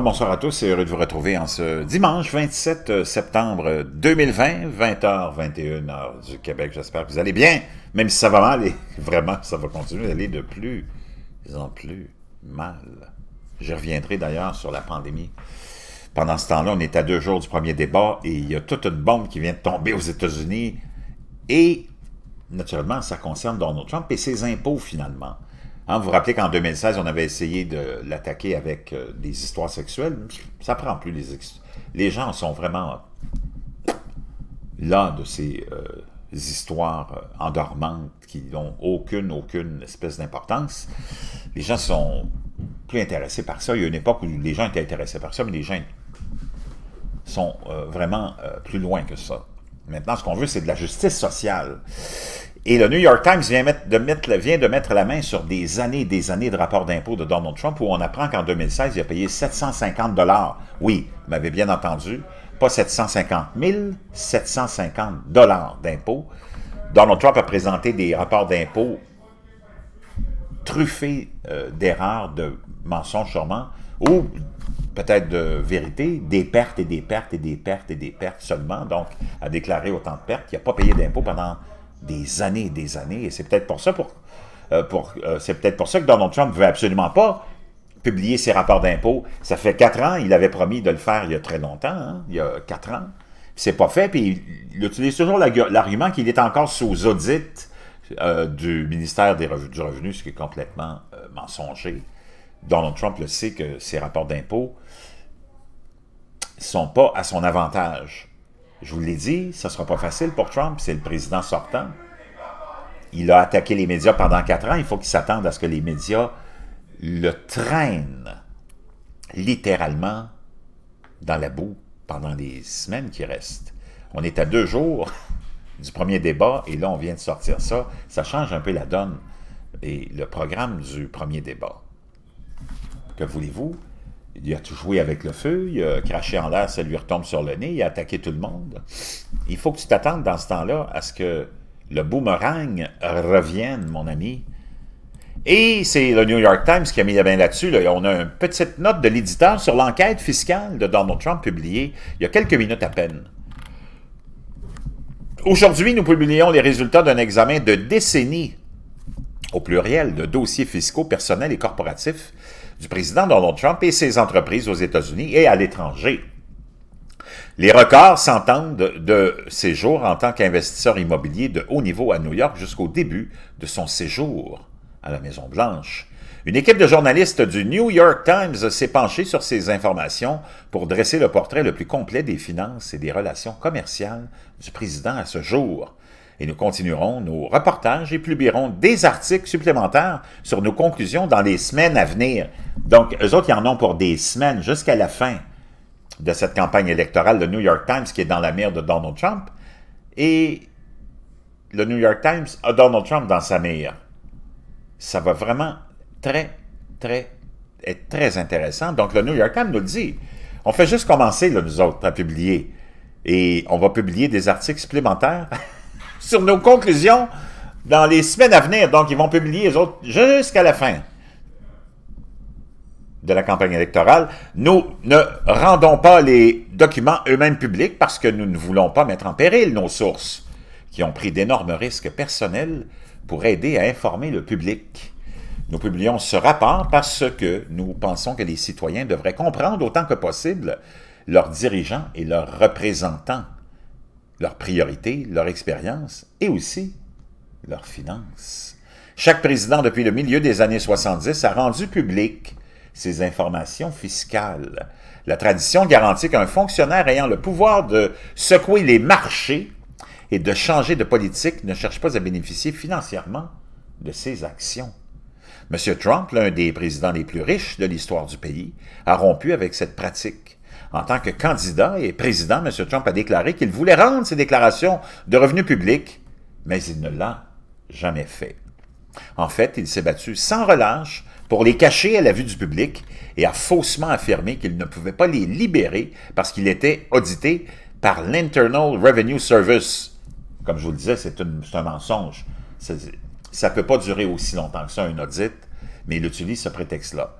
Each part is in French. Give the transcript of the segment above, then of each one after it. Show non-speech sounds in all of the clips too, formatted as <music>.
bonsoir à tous et heureux de vous retrouver en ce dimanche 27 euh, septembre 2020, 20h, 21h du Québec. J'espère que vous allez bien, même si ça va mal et <laughs> vraiment ça va continuer d'aller de plus en plus mal. Je reviendrai d'ailleurs sur la pandémie. Pendant ce temps-là, on est à deux jours du premier débat et il y a toute une bombe qui vient de tomber aux États-Unis et naturellement, ça concerne Donald Trump et ses impôts finalement. Hein, vous vous rappelez qu'en 2016, on avait essayé de l'attaquer avec euh, des histoires sexuelles. Ça prend plus les... Les gens sont vraiment là de ces euh, histoires euh, endormantes qui n'ont aucune, aucune espèce d'importance. Les gens sont plus intéressés par ça. Il y a une époque où les gens étaient intéressés par ça, mais les gens sont vraiment plus loin que ça. Maintenant, ce qu'on veut, c'est de la justice sociale. Et le New York Times vient, de mettre, vient, de mettre, la main sur des années et des années de rapports d'impôts de Donald Trump où on apprend qu'en 2016, il a payé 750 dollars. Oui, vous m'avez bien entendu, pas 750 000, 750 dollars d'impôts. Donald Trump a présenté des rapports d'impôts truffés euh, d'erreurs, de mensonges sûrement, ou peut-être de vérité, des pertes et des pertes et des pertes et des pertes seulement, donc a déclaré autant de pertes Il n'a pas payé d'impôts pendant des années et des années. Et c'est peut-être pour ça pour, euh, euh, ça que Donald Trump ne veut absolument pas publier ses rapports d'impôts. Ça fait quatre ans, il avait promis de le faire il y a très longtemps, hein, il y a quatre ans. C'est pas fait, puis il utilise toujours l'argument qu'il est encore sous audit euh, du ministère des du Revenu, ce qui est complètement mensonger. Donald Trump le sait que ses rapports d'impôts sont pas à son avantage. Je vous l'ai dit, ce ne sera pas facile pour Trump, c'est le président sortant. Il a attaqué les médias pendant quatre ans, il faut qu'il s'attende à ce que les médias le traînent littéralement dans la boue pendant les semaines qui restent. On est à deux jours <laughs> du premier débat et là, on vient de sortir ça. Ça change un peu la donne et le programme du premier débat. Que voulez-vous? il a tout joué avec le feu, il a craché en l'air, ça lui retombe sur le nez, il a attaqué tout le monde. Il faut que tu t'attendes dans ce temps-là à ce que le boomerang revienne, mon ami. Et c'est le New York Times qui a mis la main là-dessus. On a une petite note de l'éditeur sur l'enquête fiscale de Donald Trump publiée il y a quelques minutes à peine. Aujourd'hui, nous publions les résultats d'un examen de décennies, au pluriel, de dossiers fiscaux personnels et corporatifs du président Donald Trump et ses entreprises aux États-Unis et à l'étranger. Les records s'entendent de, ses jours en tant qu'investisseur immobilier de haut niveau à New York jusqu'au début de son séjour à la Maison-Blanche. Une équipe de journalistes du New York Times s'est penchée sur ces informations pour dresser le portrait le plus complet des finances et des relations commerciales du président à ce jour et nous continuerons nos reportages et publierons des articles supplémentaires sur nos conclusions dans les semaines à venir. Donc, eux autres, ils en ont pour des semaines jusqu'à la fin de cette campagne électorale, le New York Times qui est dans la mire de Donald Trump, et le New York Times a Donald Trump dans sa mire. Ça va vraiment très, très, être très intéressant. Donc, le New York Times nous le dit. On fait juste commencer, là, nous autres, à publier. Et on va publier des articles supplémentaires <laughs> sur nos conclusions dans les semaines à venir. Donc, ils vont publier les autres jusqu'à la fin de la campagne électorale. Nous ne rendons pas les documents eux-mêmes publics parce que nous ne voulons pas mettre en péril nos sources qui ont pris d'énormes risques personnels pour aider à informer le public. Nous publions ce rapport parce que nous pensons que les citoyens devraient comprendre autant que possible leurs dirigeants et leurs représentants leurs priorités, leur expérience et aussi leurs finances. Chaque président depuis le milieu des années 70 a rendu public ses informations fiscales. La tradition garantit qu'un fonctionnaire ayant le pouvoir de secouer les marchés et de changer de politique ne cherche pas à bénéficier financièrement de ses actions. M. Trump, l'un des présidents les plus riches de l'histoire du pays, a rompu avec cette pratique en tant que candidat et président, M. Trump a déclaré qu'il voulait rendre ses déclarations de revenus publics, mais il ne l'a jamais fait. En fait, il s'est battu sans relâche pour les cacher à la vue du public et a faussement affirmé qu'il ne pouvait pas les libérer parce qu'il était audité par l'Internal Revenue Service. Comme je vous le disais, c'est un mensonge. Ça ne peut pas durer aussi longtemps que ça, un audit, mais il utilise ce prétexte-là.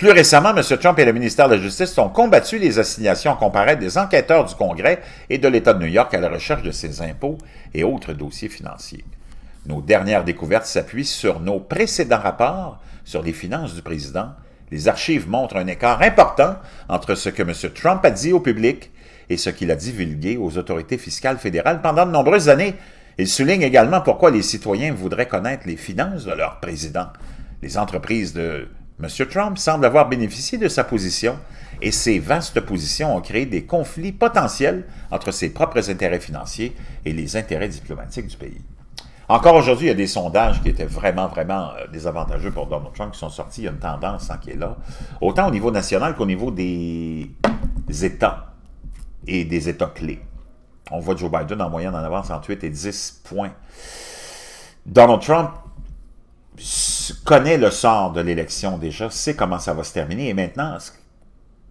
Plus récemment, M. Trump et le ministère de la Justice ont combattu les assignations comparées des enquêteurs du Congrès et de l'État de New York à la recherche de ses impôts et autres dossiers financiers. Nos dernières découvertes s'appuient sur nos précédents rapports sur les finances du président. Les archives montrent un écart important entre ce que M. Trump a dit au public et ce qu'il a divulgué aux autorités fiscales fédérales pendant de nombreuses années. Il souligne également pourquoi les citoyens voudraient connaître les finances de leur président. Les entreprises de M. Trump semble avoir bénéficié de sa position et ses vastes positions ont créé des conflits potentiels entre ses propres intérêts financiers et les intérêts diplomatiques du pays. Encore aujourd'hui, il y a des sondages qui étaient vraiment, vraiment euh, désavantageux pour Donald Trump qui sont sortis. Il y a une tendance hein, qui est là, autant au niveau national qu'au niveau des États et des États clés. On voit Joe Biden en moyenne en avance entre 8 et 10 points. Donald Trump connaît le sort de l'élection déjà, sait comment ça va se terminer, et maintenant, ce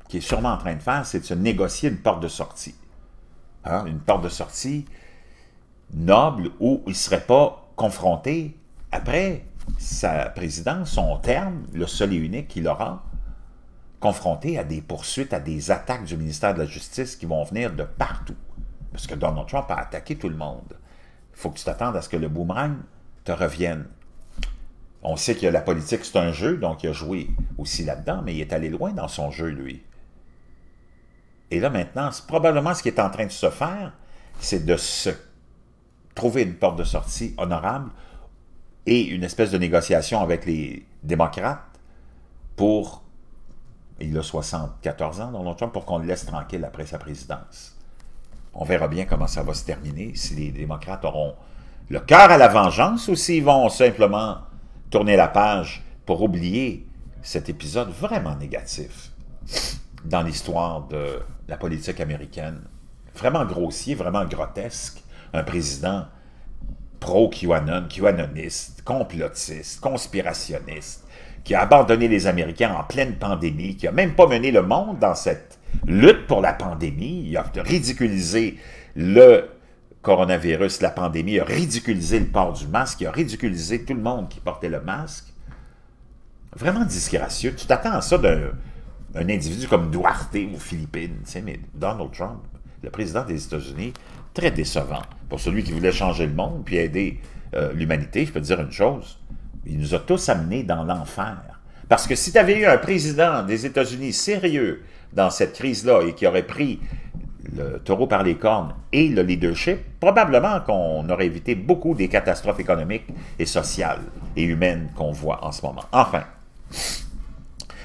qui est sûrement en train de faire, c'est de se négocier une porte de sortie. Hein? Une porte de sortie noble où il ne serait pas confronté après sa présidence, son terme, le seul et unique qu'il aura, confronté à des poursuites, à des attaques du ministère de la Justice qui vont venir de partout. Parce que Donald Trump a attaqué tout le monde. Il faut que tu t'attendes à ce que le boomerang te revienne. On sait que la politique, c'est un jeu, donc il a joué aussi là-dedans, mais il est allé loin dans son jeu, lui. Et là, maintenant, probablement ce qui est en train de se faire, c'est de se trouver une porte de sortie honorable et une espèce de négociation avec les démocrates pour, il a 74 ans, Donald Trump, pour qu'on le laisse tranquille après sa présidence. On verra bien comment ça va se terminer, si les démocrates auront le cœur à la vengeance ou s'ils vont simplement tourner la page pour oublier cet épisode vraiment négatif dans l'histoire de la politique américaine. Vraiment grossier, vraiment grotesque. Un président pro-QAnon, QAnoniste, complotiste, conspirationniste, qui a abandonné les Américains en pleine pandémie, qui n'a même pas mené le monde dans cette lutte pour la pandémie. Il a ridiculisé le coronavirus, la pandémie, a ridiculisé le port du masque, a ridiculisé tout le monde qui portait le masque. Vraiment disgracieux. Tu t'attends à ça d'un individu comme Duarte aux Philippines, tu sais, mais Donald Trump, le président des États-Unis, très décevant. Pour celui qui voulait changer le monde puis aider euh, l'humanité, je peux te dire une chose, il nous a tous amenés dans l'enfer. Parce que si tu avais eu un président des États-Unis sérieux dans cette crise-là et qui aurait pris le taureau par les cornes et le leadership, probablement qu'on aurait évité beaucoup des catastrophes économiques et sociales et humaines qu'on voit en ce moment. Enfin,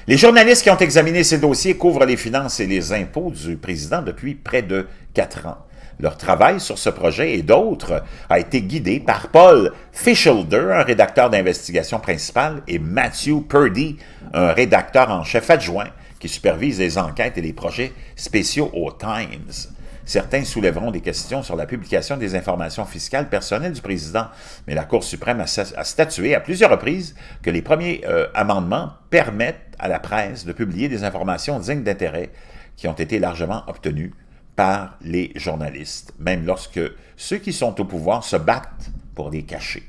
les journalistes qui ont examiné ces dossiers couvrent les finances et les impôts du président depuis près de quatre ans. Leur travail sur ce projet et d'autres a été guidé par Paul Fischelder, un rédacteur d'investigation principale, et Matthew Purdy, un rédacteur en chef adjoint, qui supervise les enquêtes et les projets spéciaux au Times. Certains soulèveront des questions sur la publication des informations fiscales personnelles du président, mais la Cour suprême a, statué à plusieurs reprises que les premiers euh, amendements permettent à la presse de publier des informations dignes d'intérêt qui ont été largement obtenues par les journalistes, même lorsque ceux qui sont au pouvoir se battent pour les cacher.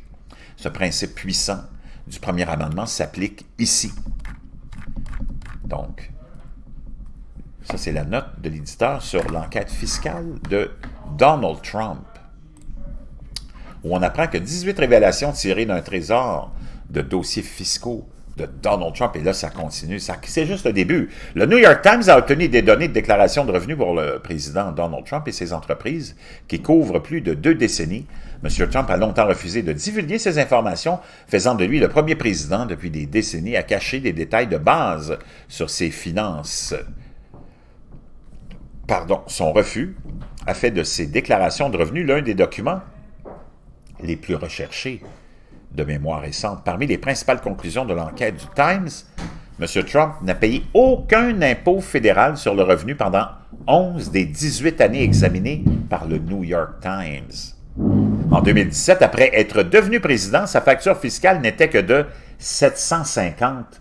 Ce principe puissant du premier amendement s'applique ici. Donc, ça c'est la note de l'éditeur sur l'enquête fiscale de Donald Trump, où on apprend que 18 révélations tirées d'un trésor de dossiers fiscaux de Donald Trump, et là, ça continue. c'est juste le début. Le New York Times a obtenu des données de déclaration de revenus pour le président Donald Trump et ses entreprises qui couvrent plus de deux décennies. M. Trump a longtemps refusé de divulguer ces informations, faisant de lui le premier président depuis des décennies à cacher des détails de base sur ses finances pardon, son refus a fait de ses déclarations de revenus l'un des documents les plus recherchés de mémoire récente. Parmi les principales conclusions de l'enquête du Times, M. Trump n'a payé aucun impôt fédéral sur le revenu pendant 11 des 18 années examinées par le New York Times. En 2017, après être devenu président, sa facture fiscale n'était que de 750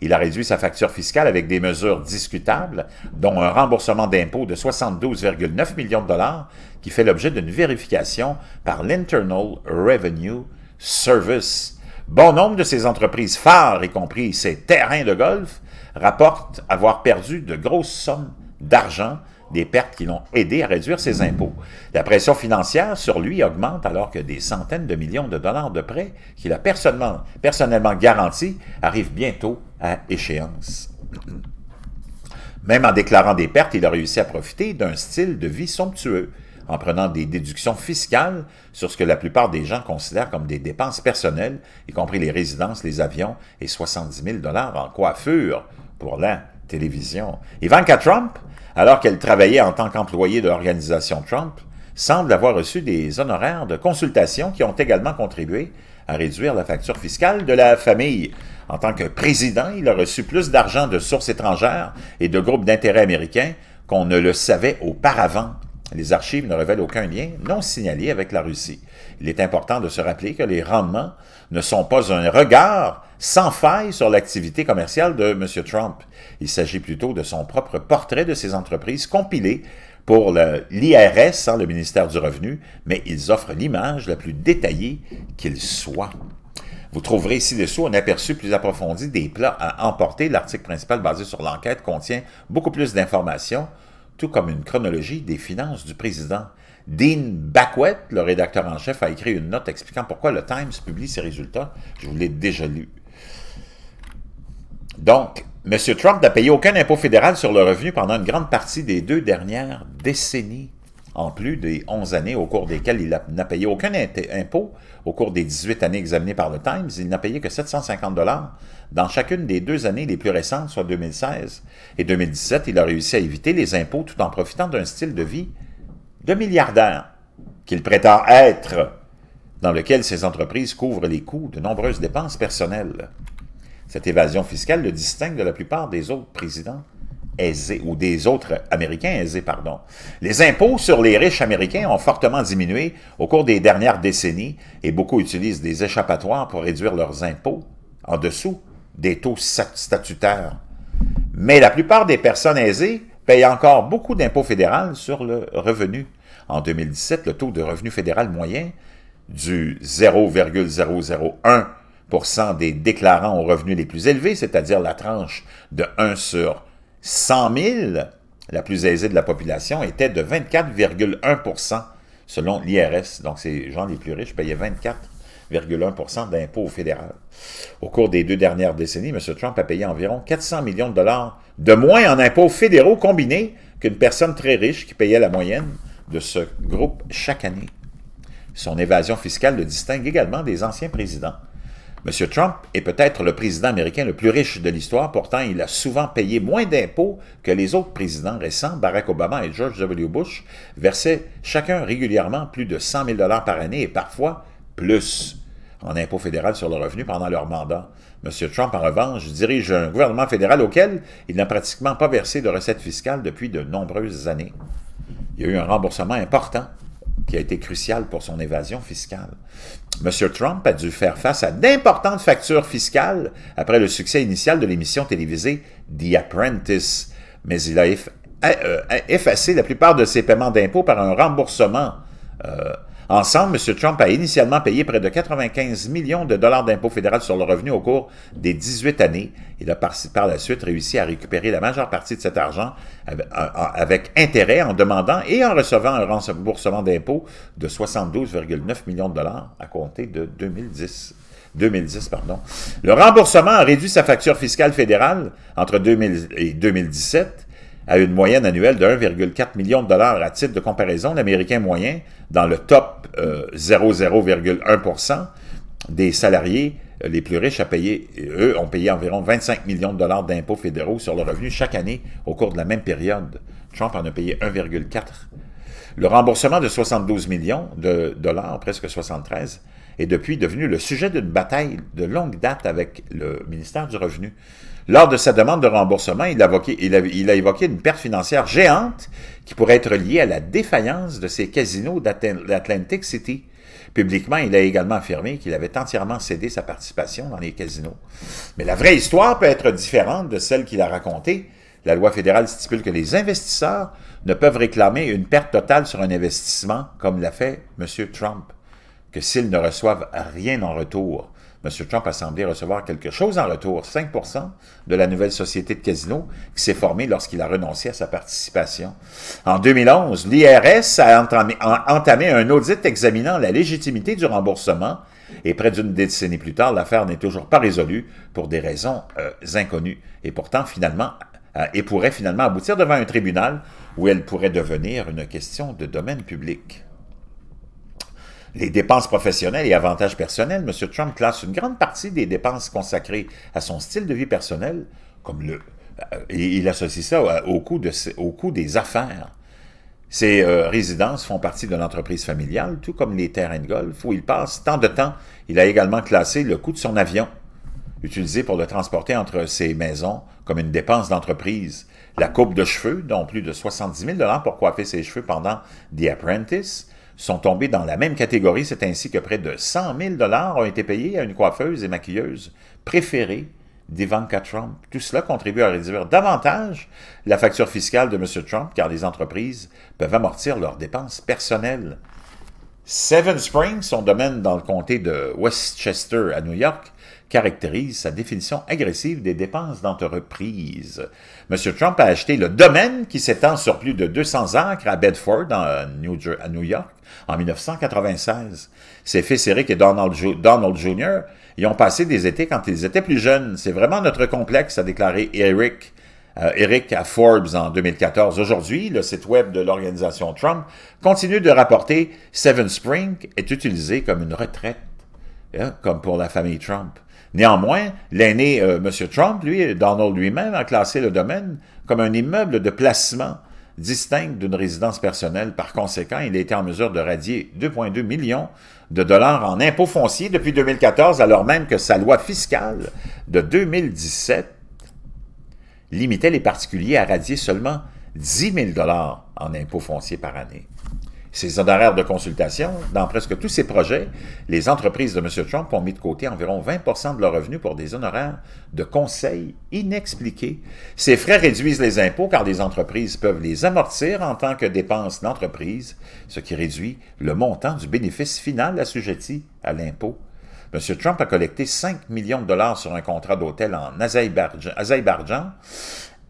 il a réduit sa facture fiscale avec des mesures discutables, dont un remboursement d'impôts de 72,9 millions de dollars qui fait l'objet d'une vérification par l'Internal Revenue Service. Bon nombre de ces entreprises phares, y compris ses terrains de golf, rapportent avoir perdu de grosses sommes d'argent des pertes qui l'ont aidé à réduire ses impôts. La pression financière sur lui augmente alors que des centaines de millions de dollars de prêts qu'il a personnellement, personnellement garantis arrivent bientôt à échéance. Même en déclarant des pertes, il a réussi à profiter d'un style de vie somptueux, en prenant des déductions fiscales sur ce que la plupart des gens considèrent comme des dépenses personnelles, y compris les résidences, les avions et 70 000 dollars en coiffure pour la télévision. Ivanka Trump alors qu'elle travaillait en tant qu'employée de l'organisation Trump, semble avoir reçu des honoraires de consultation qui ont également contribué à réduire la facture fiscale de la famille. En tant que président, il a reçu plus d'argent de sources étrangères et de groupes d'intérêts américains qu'on ne le savait auparavant. Les archives ne révèlent aucun lien non signalé avec la Russie. Il est important de se rappeler que les rendements ne sont pas un regard sans faille sur l'activité commerciale de M. Trump. Il s'agit plutôt de son propre portrait de ses entreprises compilé pour l'IRS, sans hein, le ministère du Revenu, mais ils offrent l'image la plus détaillée qu'il soit. Vous trouverez ci-dessous un aperçu plus approfondi des plats à emporter. L'article principal basé sur l'enquête contient beaucoup plus d'informations, tout comme une chronologie des finances du président. Dean Backwet, le rédacteur en chef, a écrit une note expliquant pourquoi le Times publie ses résultats. Je vous l'ai déjà lu. Donc, M. Trump n'a payé aucun impôt fédéral sur le revenu pendant une grande partie des deux dernières décennies, en plus des 11 années au cours desquelles il n'a payé aucun impôt. Au cours des 18 années examinées par le Times, il n'a payé que 750 dollars. Dans chacune des deux années les plus récentes, soit 2016 et 2017, il a réussi à éviter les impôts tout en profitant d'un style de vie de milliardaire qu'il prétend être, dans lequel ses entreprises couvrent les coûts de nombreuses dépenses personnelles. Cette évasion fiscale le distingue de la plupart des autres présidents aisés, ou des autres Américains aisés, pardon. Les impôts sur les riches Américains ont fortement diminué au cours des dernières décennies et beaucoup utilisent des échappatoires pour réduire leurs impôts en dessous des taux statutaires. Mais la plupart des personnes aisées payent encore beaucoup d'impôts fédéraux sur le revenu. En 2017, le taux de revenu fédéral moyen du 0,001 des déclarants aux revenus les plus élevés, c'est-à-dire la tranche de 1 sur 100 000, la plus aisée de la population, était de 24,1 selon l'IRS. Donc, ces gens les plus riches payaient 24,1 d'impôts au fédéral. Au cours des deux dernières décennies, M. Trump a payé environ 400 millions de dollars de moins en impôts fédéraux combinés qu'une personne très riche qui payait la moyenne de ce groupe chaque année. Son évasion fiscale le distingue également des anciens présidents M. Trump est peut-être le président américain le plus riche de l'histoire, pourtant il a souvent payé moins d'impôts que les autres présidents récents, Barack Obama et George W. Bush, versaient chacun régulièrement plus de 100 000 par année et parfois plus en impôts fédéral sur le revenu pendant leur mandat. M. Trump, en revanche, dirige un gouvernement fédéral auquel il n'a pratiquement pas versé de recettes fiscales depuis de nombreuses années. Il y a eu un remboursement important qui a été crucial pour son évasion fiscale. M. Trump a dû faire face à d'importantes factures fiscales après le succès initial de l'émission télévisée The Apprentice, mais il a euh, effacé la plupart de ses paiements d'impôts par un remboursement euh, Ensemble, M. Trump a initialement payé près de 95 millions de dollars d'impôts fédéraux sur le revenu au cours des 18 années. Il a par, la suite réussi à récupérer la majeure partie de cet argent avec, euh, euh, intérêt en demandant et en recevant un remboursement d'impôts de 72,9 millions de dollars à compter de 2010. 2010, pardon. Le remboursement a réduit sa facture fiscale fédérale entre 2000 et 2017 à une moyenne annuelle de 1,4 million de dollars. À titre de comparaison, l'Américain moyen, dans le top 0,01% euh, des salariés euh, les plus riches, à payer, euh, eux, ont payé environ 25 millions de dollars d'impôts fédéraux sur le revenu chaque année au cours de la même période. Trump en a payé 1,4. Le remboursement de 72 millions de dollars, presque 73, est depuis devenu le sujet d'une bataille de longue date avec le ministère du Revenu. Lors de sa demande de remboursement, il a, évoqué, une perte financière géante qui pourrait être liée à la défaillance de ses casinos d'Atlantic City. Publiquement, il a également affirmé qu'il avait entièrement cédé sa participation dans les casinos. Mais la vraie histoire peut être différente de celle qu'il a racontée. La loi fédérale stipule que les investisseurs ne peuvent réclamer une perte totale sur un investissement, comme l'a fait M. Trump, que s'ils ne reçoivent rien en retour. M. Trump a semblé recevoir quelque chose en retour, 5 de la nouvelle société de casino qui s'est formée lorsqu'il a renoncé à sa participation. En 2011, l'IRS a entamé, un audit examinant la légitimité du remboursement et près d'une décennie plus tard, l'affaire n'est toujours pas résolue pour des raisons euh, inconnues et pourtant finalement euh, et pourrait finalement aboutir devant un tribunal où elle pourrait devenir une question de domaine public les dépenses professionnelles et avantages personnels, M. Trump classe une grande partie des dépenses consacrées à son style de vie personnel, comme le... Euh, et il associe ça au, coût, des affaires. Ses euh, résidences font partie de l'entreprise familiale, tout comme les terrains de golf où il passe tant de temps. Il a également classé le coût de son avion, utilisé pour le transporter entre ses maisons, comme une dépense d'entreprise. La coupe de cheveux, dont plus de 70 000 pour coiffer ses cheveux pendant The Apprentice, sont tombés dans la même catégorie. C'est ainsi que près de 100 000 dollars ont été payés à une coiffeuse et maquilleuse préférée d'Ivanka Trump. Tout cela contribue à réduire davantage la facture fiscale de M. Trump, car les entreprises peuvent amortir leurs dépenses personnelles. Seven Springs, son domaine dans le comté de Westchester à New York, caractérise sa définition agressive des dépenses d'entreprise. M. Trump a acheté le domaine qui s'étend sur plus de 200 acres à Bedford, à New York, en 1996. Ses fils Eric et Donald, Jr. y ont passé des étés quand ils étaient plus jeunes. C'est vraiment notre complexe, a déclaré Eric. Euh, Eric à Forbes en 2014. Aujourd'hui, le site web de l'organisation Trump continue de rapporter Seven Spring est utilisé comme une retraite, hein, comme pour la famille Trump. Néanmoins, l'aîné euh, M. Trump, lui, Donald lui-même, a classé le domaine comme un immeuble de placement distinct d'une résidence personnelle. Par conséquent, il a été en mesure de radier 2,2 millions de dollars en impôts fonciers depuis 2014, alors même que sa loi fiscale de 2017 limitait les particuliers à radier seulement 10 000 dollars en impôts fonciers par année. Ces honoraires de consultation, dans presque tous ces projets, les entreprises de M. Trump ont mis de côté environ 20 de leurs revenus pour des honoraires de conseil inexpliqués. Ces frais réduisent les impôts car les entreprises peuvent les amortir en tant que dépenses d'entreprise, ce qui réduit le montant du bénéfice final assujetti à l'impôt. M. Trump a collecté 5 millions de dollars sur un contrat d'hôtel en Azerbaïdjan, Azerbaïdjan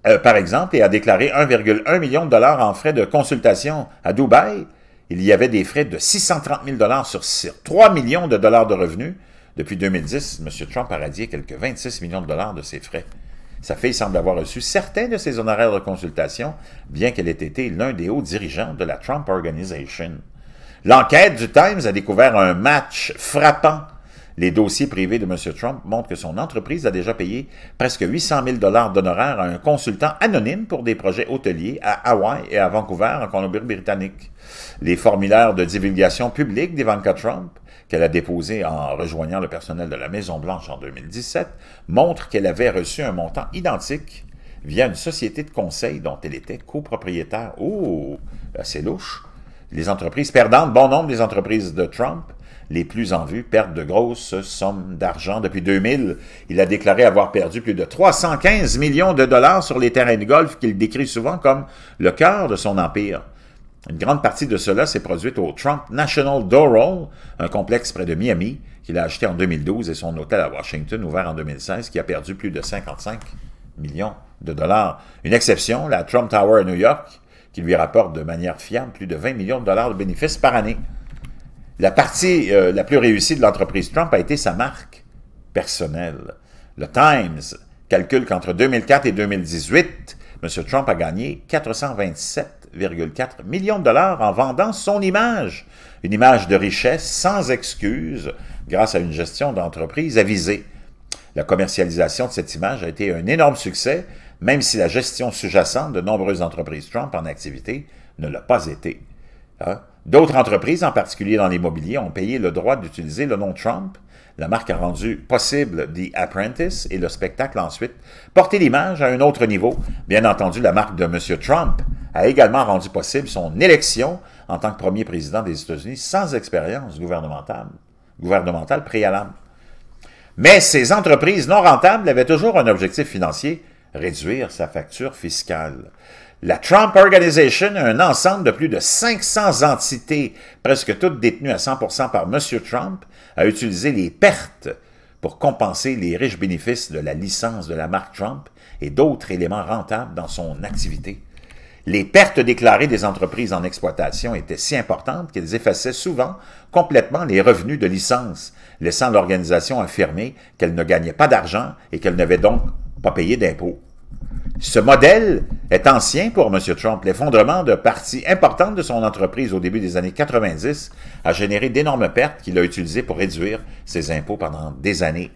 euh, par exemple, et a déclaré 1,1 million de dollars en frais de consultation à Dubaï, il y avait des frais de 630 000 sur 3 millions de dollars de revenus. Depuis 2010, M. Trump a radié quelques 26 millions de dollars de ses frais. Sa fille semble avoir reçu certains de ses honoraires de consultation, bien qu'elle ait été l'un des hauts dirigeants de la Trump Organization. L'enquête du Times a découvert un match frappant les dossiers privés de M. Trump montrent que son entreprise a déjà payé presque 800 000 d'honoraires à un consultant anonyme pour des projets hôteliers à Hawaï et à Vancouver, en Colombie-Britannique. Les formulaires de divulgation publique d'Ivanka Trump, qu'elle a déposés en rejoignant le personnel de la Maison-Blanche en 2017, montrent qu'elle avait reçu un montant identique via une société de conseil dont elle était copropriétaire. Oh, c'est louche. Les entreprises perdantes, bon nombre des entreprises de Trump, les plus en vue perdent de grosses sommes d'argent. Depuis 2000, il a déclaré avoir perdu plus de 315 millions de dollars sur les terrains de golf qu'il décrit souvent comme le cœur de son empire. Une grande partie de cela s'est produite au Trump National Doral, un complexe près de Miami qu'il a acheté en 2012 et son hôtel à Washington ouvert en 2016 qui a perdu plus de 55 millions de dollars. Une exception, la Trump Tower à New York qui lui rapporte de manière fiable plus de 20 millions de dollars de bénéfices par année. La partie euh, la plus réussie de l'entreprise Trump a été sa marque personnelle. Le Times calcule qu'entre 2004 et 2018, M. Trump a gagné 427,4 millions de dollars en vendant son image, une image de richesse sans excuse grâce à une gestion d'entreprise avisée. La commercialisation de cette image a été un énorme succès, même si la gestion sous-jacente de nombreuses entreprises Trump en activité ne l'a pas été. Hein? D'autres entreprises, en particulier dans l'immobilier, ont payé le droit d'utiliser le nom Trump. La marque a rendu possible The Apprentice et le spectacle ensuite. Porter l'image à un autre niveau. Bien entendu, la marque de M. Trump a également rendu possible son élection en tant que premier président des États-Unis sans expérience gouvernementale, gouvernementale préalable. Mais ces entreprises non rentables avaient toujours un objectif financier, réduire sa facture fiscale. La Trump Organization, un ensemble de plus de 500 entités, presque toutes détenues à 100% par M. Trump, a utilisé les pertes pour compenser les riches bénéfices de la licence de la marque Trump et d'autres éléments rentables dans son activité. Les pertes déclarées des entreprises en exploitation étaient si importantes qu'elles effaçaient souvent complètement les revenus de licence, laissant l'organisation affirmer qu'elle ne gagnait pas d'argent et qu'elle n'avait donc pas payé d'impôts. Ce modèle est ancien pour M. Trump. L'effondrement de parties importantes de son entreprise au début des années 90 a généré d'énormes pertes qu'il a utilisées pour réduire ses impôts pendant des années.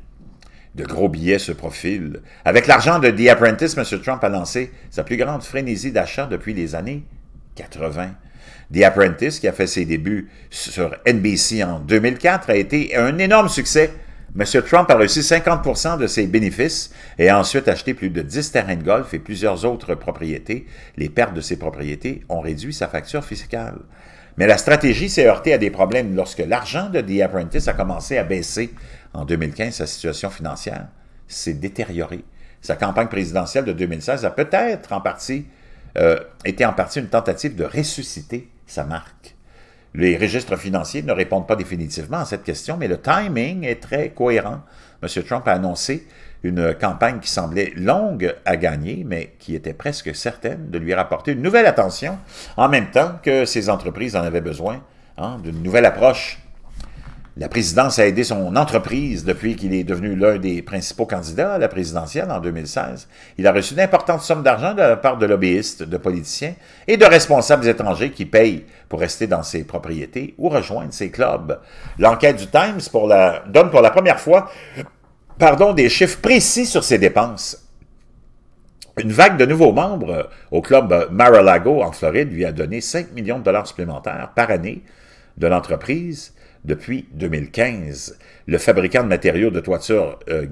De gros billets se profilent. Avec l'argent de The Apprentice, M. Trump a lancé sa plus grande frénésie d'achat depuis les années 80. The Apprentice, qui a fait ses débuts sur NBC en 2004, a été un énorme succès M. Trump a reçu 50 de ses bénéfices et a ensuite acheté plus de 10 terrains de golf et plusieurs autres propriétés. Les pertes de ses propriétés ont réduit sa facture fiscale. Mais la stratégie s'est heurtée à des problèmes lorsque l'argent de The Apprentice a commencé à baisser. En 2015, sa situation financière s'est détériorée. Sa campagne présidentielle de 2016 a peut-être en partie euh, été en partie une tentative de ressusciter sa marque. Les registres financiers ne répondent pas définitivement à cette question, mais le timing est très cohérent. M. Trump a annoncé une campagne qui semblait longue à gagner, mais qui était presque certaine de lui rapporter une nouvelle attention, en même temps que ses entreprises en avaient besoin, hein, d'une nouvelle approche la présidence a aidé son entreprise depuis qu'il est devenu l'un des principaux candidats à la présidentielle en 2016. Il a reçu d'importantes sommes d'argent de la part de lobbyistes, de politiciens et de responsables étrangers qui payent pour rester dans ses propriétés ou rejoindre ses clubs. L'enquête du Times pour la, donne pour la première fois pardon, des chiffres précis sur ses dépenses. Une vague de nouveaux membres au club Mar-a-Lago en Floride lui a donné 5 millions de dollars supplémentaires par année de l'entreprise depuis 2015. Le fabricant de matériaux de toiture euh,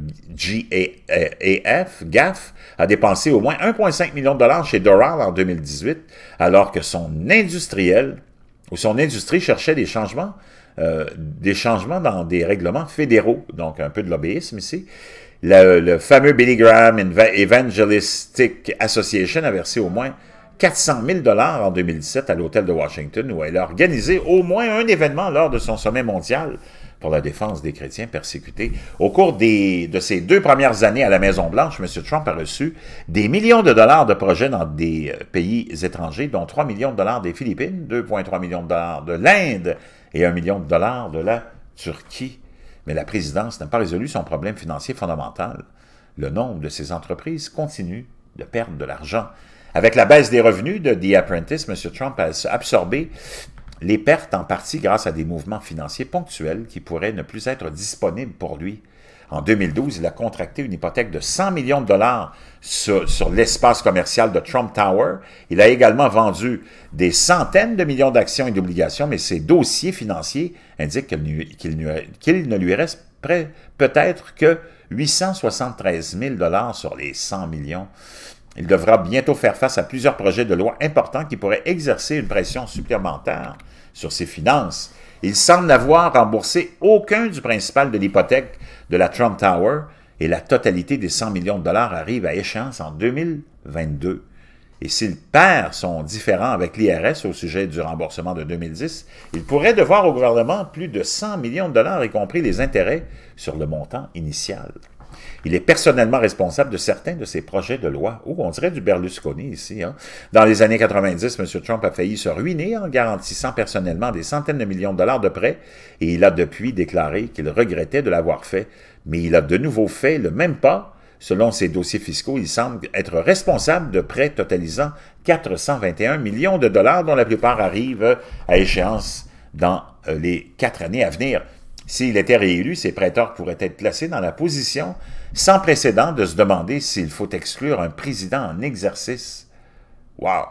GAF, a dépensé au moins 1,5 million de dollars chez Doral en 2018, alors que son industriel ou son industrie cherchait des changements, euh, des changements dans des règlements fédéraux, donc un peu de lobbyisme ici. le fameux Billy Graham Evangelistic Association a versé au moins 400 000 en 2017 à l'hôtel de Washington où elle a organisé au moins un événement lors de son sommet mondial pour la défense des chrétiens persécutés. Au cours de ses deux premières années à la Maison-Blanche, M. Trump a reçu des millions de dollars de projets dans des euh, pays étrangers, dont 3 millions de dollars des Philippines, 2,3 millions de dollars de l'Inde et 1 million de dollars de la Turquie. Mais la présidence n'a pas résolu son problème financier fondamental. Le nombre de ses entreprises continue de perdre de l'argent. Avec la baisse des revenus de The Apprentice, M. Trump a absorbé les pertes en partie grâce à des mouvements financiers ponctuels qui pourraient ne plus être disponibles pour lui. En 2012, il a contracté une hypothèque de 100 millions de dollars sur, l'espace commercial de Trump Tower. Il a également vendu des centaines de millions d'actions et d'obligations, mais ses dossiers financiers indiquent qu'il ne lui reste peut-être que 873 000 dollars sur les 100 millions il devra bientôt faire face à plusieurs projets de loi importants qui pourraient exercer une pression supplémentaire sur ses finances. Il semble n'avoir remboursé aucun du principal de l'hypothèque de la Trump Tower et la totalité des 100 millions de dollars arrive à échéance en 2022. Et s'il perd son différend avec l'IRS au sujet du remboursement de 2010, il pourrait devoir au gouvernement plus de 100 millions de dollars, y compris les intérêts sur le montant initial. Il est personnellement responsable de certains de ses projets de loi. Oh, on dirait du Berlusconi ici. Hein? Dans les années 90, M. Trump a failli se ruiner en garantissant personnellement des centaines de millions de dollars de prêts et il a depuis déclaré qu'il regrettait de l'avoir fait. Mais il a de nouveau fait le même pas Selon ses dossiers fiscaux, il semble être responsable de prêts totalisant 421 millions de dollars, dont la plupart arrivent à échéance dans euh, les quatre années à venir. S'il était réélu, ses prêteurs pourraient être placés dans la position sans précédent de se demander s'il faut exclure un président en exercice. Wow!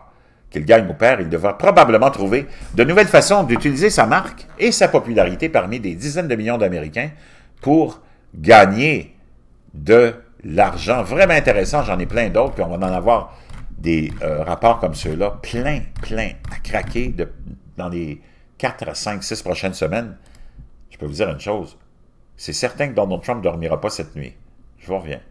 Qu'il gagne ou perd, il devra probablement trouver de nouvelles façons d'utiliser sa marque et sa popularité parmi des dizaines de millions d'Américains pour gagner de l'argent. Vraiment intéressant, j'en ai plein d'autres, puis on va en avoir des euh, rapports comme ceux-là, plein, plein, à craquer dans les 4, 5, 6 prochaines semaines. Je peux vous dire une chose, c'est certain que Donald Trump ne dormira pas cette nuit. Je vous reviens.